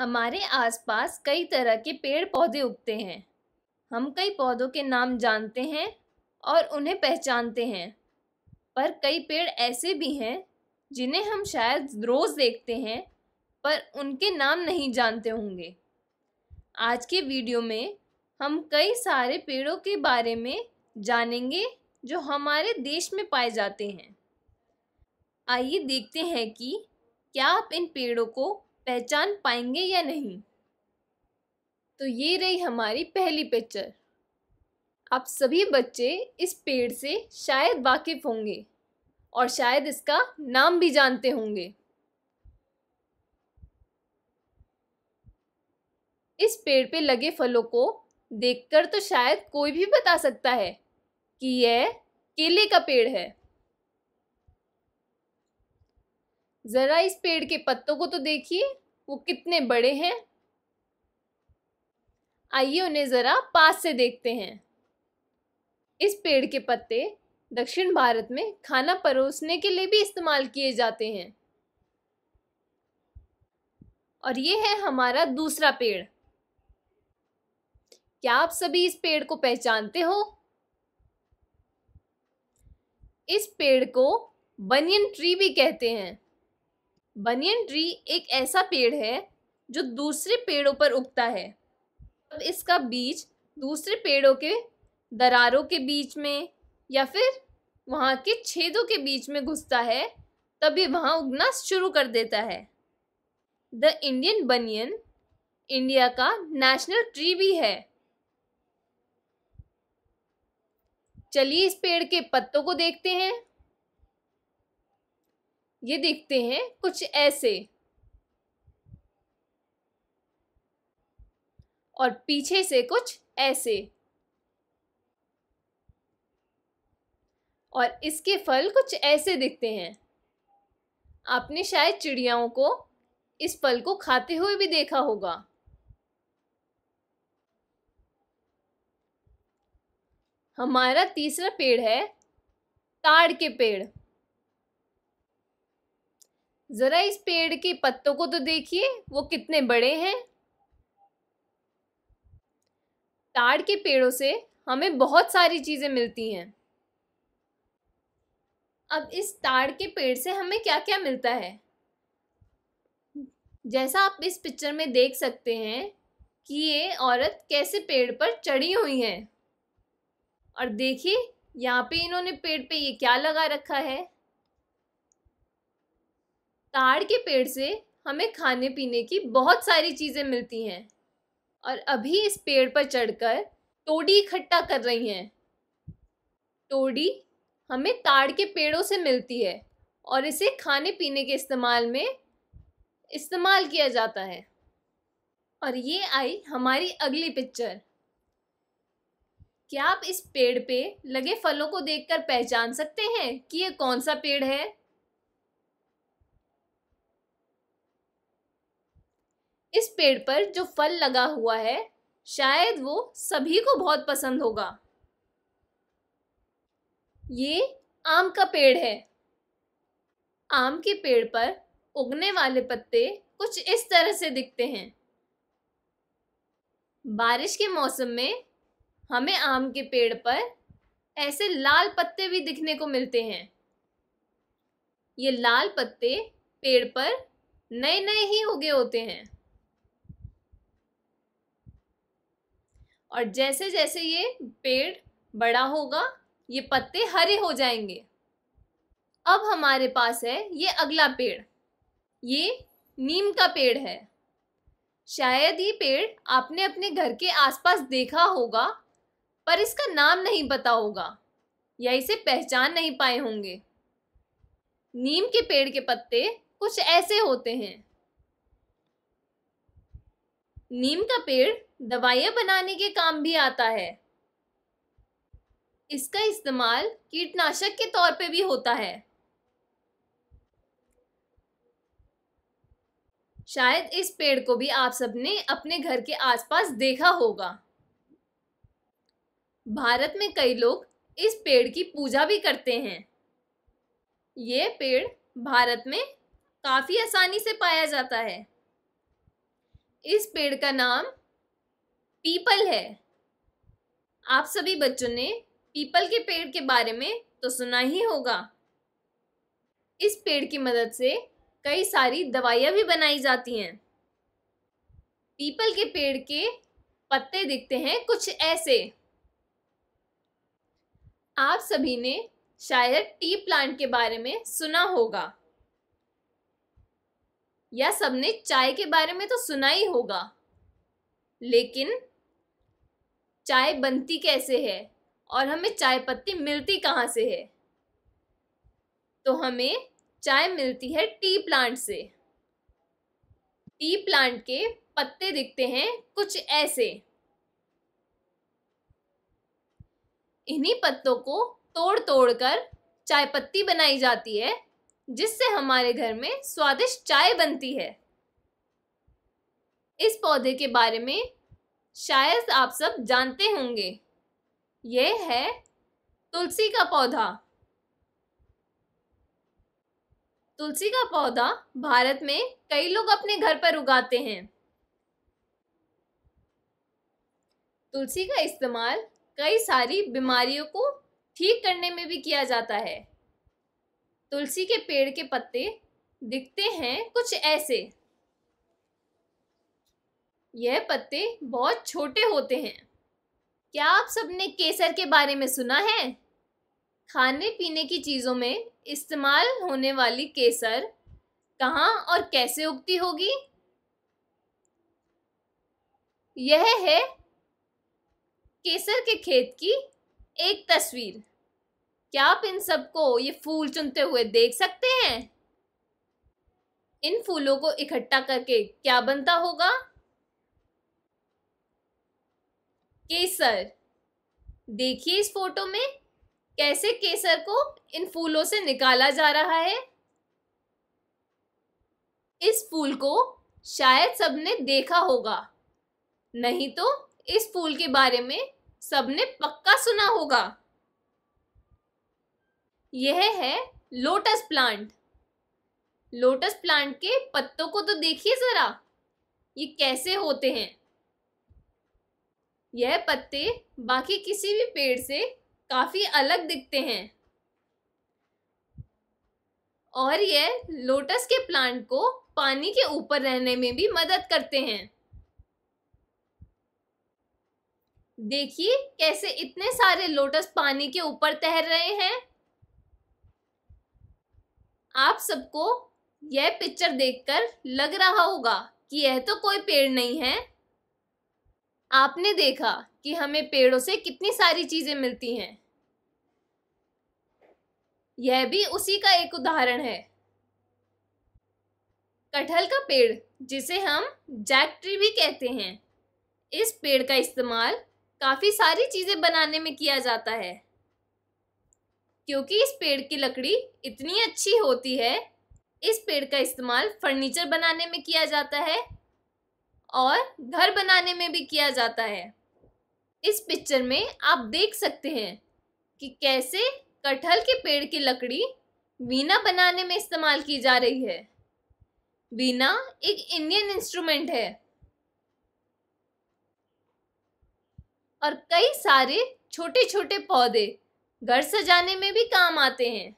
हमारे आसपास कई तरह के पेड़ पौधे उगते हैं हम कई पौधों के नाम जानते हैं और उन्हें पहचानते हैं पर कई पेड़ ऐसे भी हैं जिन्हें हम शायद रोज़ देखते हैं पर उनके नाम नहीं जानते होंगे आज के वीडियो में हम कई सारे पेड़ों के बारे में जानेंगे जो हमारे देश में पाए जाते हैं आइए देखते हैं कि क्या आप इन पेड़ों को पहचान पाएंगे या नहीं तो ये रही हमारी पहली पिक्चर आप सभी बच्चे इस पेड़ से शायद वाकिफ़ होंगे और शायद इसका नाम भी जानते होंगे इस पेड़ पे लगे फलों को देखकर तो शायद कोई भी बता सकता है कि यह केले का पेड़ है ज़रा इस पेड़ के पत्तों को तो देखिए वो कितने बड़े हैं आइए उन्हें ज़रा पास से देखते हैं इस पेड़ के पत्ते दक्षिण भारत में खाना परोसने के लिए भी इस्तेमाल किए जाते हैं और ये है हमारा दूसरा पेड़ क्या आप सभी इस पेड़ को पहचानते हो इस पेड़ को बनियन ट्री भी कहते हैं बनियन ट्री एक ऐसा पेड़ है जो दूसरे पेड़ों पर उगता है अब इसका बीज दूसरे पेड़ों के दरारों के बीच में या फिर वहाँ के छेदों के बीच में घुसता है तभी वहाँ उगना शुरू कर देता है द इंडियन बनियन इंडिया का नेशनल ट्री भी है चलिए इस पेड़ के पत्तों को देखते हैं ये देखते हैं कुछ ऐसे और पीछे से कुछ ऐसे और इसके फल कुछ ऐसे दिखते हैं आपने शायद चिड़ियाओं को इस फल को खाते हुए भी देखा होगा हमारा तीसरा पेड़ है ताड़ के पेड़ ज़रा इस पेड़ के पत्तों को तो देखिए वो कितने बड़े हैं ताड़ के पेड़ों से हमें बहुत सारी चीज़ें मिलती हैं अब इस ताड़ के पेड़ से हमें क्या क्या मिलता है जैसा आप इस पिक्चर में देख सकते हैं कि ये औरत कैसे पेड़ पर चढ़ी हुई है और देखिए यहाँ पे इन्होंने पेड़ पे ये क्या लगा रखा है ताड़ के पेड़ से हमें खाने पीने की बहुत सारी चीज़ें मिलती हैं और अभी इस पेड़ पर चढ़कर टोडी इकट्ठा कर रही हैं टोडी हमें ताड़ के पेड़ों से मिलती है और इसे खाने पीने के इस्तेमाल में इस्तेमाल किया जाता है और ये आई हमारी अगली पिक्चर क्या आप इस पेड़ पे लगे फलों को देखकर पहचान सकते हैं कि ये कौन सा पेड़ है इस पेड़ पर जो फल लगा हुआ है शायद वो सभी को बहुत पसंद होगा ये आम का पेड़ है आम के पेड़ पर उगने वाले पत्ते कुछ इस तरह से दिखते हैं बारिश के मौसम में हमें आम के पेड़ पर ऐसे लाल पत्ते भी दिखने को मिलते हैं ये लाल पत्ते पेड़ पर नए नए ही उगे होते हैं और जैसे जैसे ये पेड़ बड़ा होगा ये पत्ते हरे हो जाएंगे अब हमारे पास है ये अगला पेड़ ये नीम का पेड़ है शायद ये पेड़ आपने अपने घर के आसपास देखा होगा पर इसका नाम नहीं पता होगा या इसे पहचान नहीं पाए होंगे नीम के पेड़ के पत्ते कुछ ऐसे होते हैं नीम का पेड़ दवाइयाँ बनाने के काम भी आता है इसका इस्तेमाल कीटनाशक के तौर पे भी होता है शायद इस पेड़ को भी आप सबने अपने घर के आसपास देखा होगा भारत में कई लोग इस पेड़ की पूजा भी करते हैं ये पेड़ भारत में काफ़ी आसानी से पाया जाता है इस पेड़ का नाम पीपल है आप सभी बच्चों ने पीपल के पेड़ के बारे में तो सुना ही होगा इस पेड़ की मदद से कई सारी दवाइयाँ भी बनाई जाती हैं पीपल के पेड़ के पत्ते दिखते हैं कुछ ऐसे आप सभी ने शायद टी प्लांट के बारे में सुना होगा या सबने चाय के बारे में तो सुना ही होगा लेकिन चाय बनती कैसे है और हमें चाय पत्ती मिलती कहाँ से है तो हमें चाय मिलती है टी प्लांट से टी प्लांट के पत्ते दिखते हैं कुछ ऐसे इन्हीं पत्तों को तोड़ तोड़ कर चाय पत्ती बनाई जाती है जिससे हमारे घर में स्वादिष्ट चाय बनती है इस पौधे के बारे में शायद आप सब जानते होंगे ये है तुलसी का पौधा तुलसी का पौधा भारत में कई लोग अपने घर पर उगाते हैं तुलसी का इस्तेमाल कई सारी बीमारियों को ठीक करने में भी किया जाता है तुलसी के पेड़ के पत्ते दिखते हैं कुछ ऐसे यह पत्ते बहुत छोटे होते हैं क्या आप सबने केसर के बारे में सुना है खाने पीने की चीज़ों में इस्तेमाल होने वाली केसर कहाँ और कैसे उगती होगी यह है केसर के खेत की एक तस्वीर क्या आप इन सबको ये फूल चुनते हुए देख सकते हैं इन फूलों को इकट्ठा करके क्या बनता होगा केसर देखिए इस फोटो में कैसे केसर को इन फूलों से निकाला जा रहा है इस फूल को शायद सबने देखा होगा नहीं तो इस फूल के बारे में सबने पक्का सुना होगा यह है लोटस प्लांट लोटस प्लांट के पत्तों को तो देखिए जरा ये कैसे होते हैं यह पत्ते बाकी किसी भी पेड़ से काफ़ी अलग दिखते हैं और यह लोटस के प्लांट को पानी के ऊपर रहने में भी मदद करते हैं देखिए कैसे इतने सारे लोटस पानी के ऊपर तैर रहे हैं आप सबको यह पिक्चर देखकर लग रहा होगा कि यह तो कोई पेड़ नहीं है आपने देखा कि हमें पेड़ों से कितनी सारी चीजें मिलती हैं यह भी उसी का एक उदाहरण है कटहल का पेड़ जिसे हम जैक ट्री भी कहते हैं इस पेड़ का इस्तेमाल काफ़ी सारी चीज़ें बनाने में किया जाता है क्योंकि इस पेड़ की लकड़ी इतनी अच्छी होती है इस पेड़ का इस्तेमाल फर्नीचर बनाने में किया जाता है और घर बनाने में भी किया जाता है इस पिक्चर में आप देख सकते हैं कि कैसे कटहल के पेड़ की लकड़ी वीना बनाने में इस्तेमाल की जा रही है वीणा एक इंडियन इंस्ट्रूमेंट है और कई सारे छोटे छोटे पौधे घर सजाने में भी काम आते हैं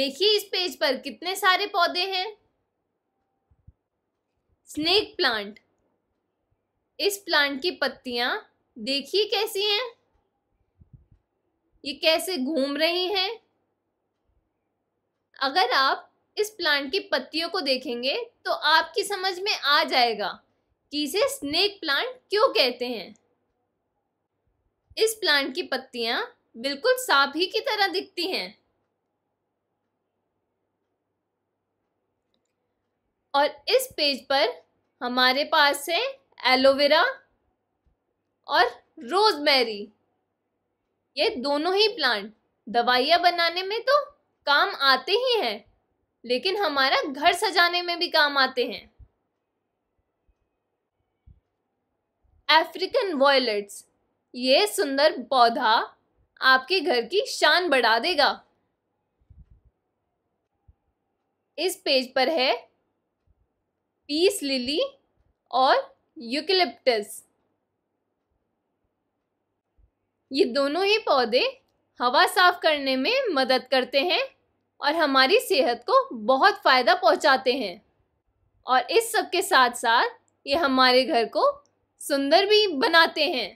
देखिए इस पेज पर कितने सारे पौधे हैं स्नेक प्लांट इस प्लांट की पत्तियां देखिए कैसी हैं ये कैसे घूम रही हैं अगर आप इस प्लांट की पत्तियों को देखेंगे तो आपकी समझ में आ जाएगा कि इसे स्नेक प्लांट क्यों कहते हैं इस प्लांट की पत्तियां बिल्कुल सांप ही की तरह दिखती हैं और इस पेज पर हमारे पास है एलोवेरा और रोजमेरी ये दोनों ही प्लांट दवाइयाँ बनाने में तो काम आते ही हैं लेकिन हमारा घर सजाने में भी काम आते हैं अफ्रीकन वॉयलेट्स ये सुंदर पौधा आपके घर की शान बढ़ा देगा इस पेज पर है पीस लिली और यूकिलिप्टस ये दोनों ही पौधे हवा साफ करने में मदद करते हैं और हमारी सेहत को बहुत फ़ायदा पहुंचाते हैं और इस सब के साथ साथ ये हमारे घर को सुंदर भी बनाते हैं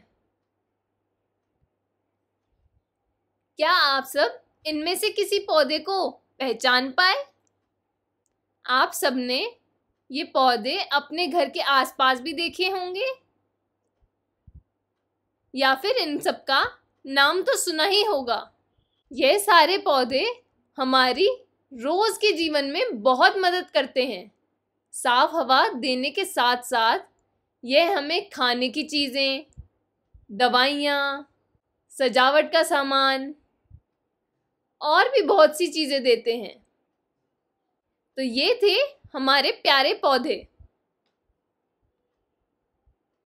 क्या आप सब इनमें से किसी पौधे को पहचान पाए आप सबने ये पौधे अपने घर के आसपास भी देखे होंगे या फिर इन सब का नाम तो सुना ही होगा यह सारे पौधे हमारी रोज़ के जीवन में बहुत मदद करते हैं साफ हवा देने के साथ साथ यह हमें खाने की चीज़ें दवाइयाँ सजावट का सामान और भी बहुत सी चीज़ें देते हैं तो ये थे हमारे प्यारे पौधे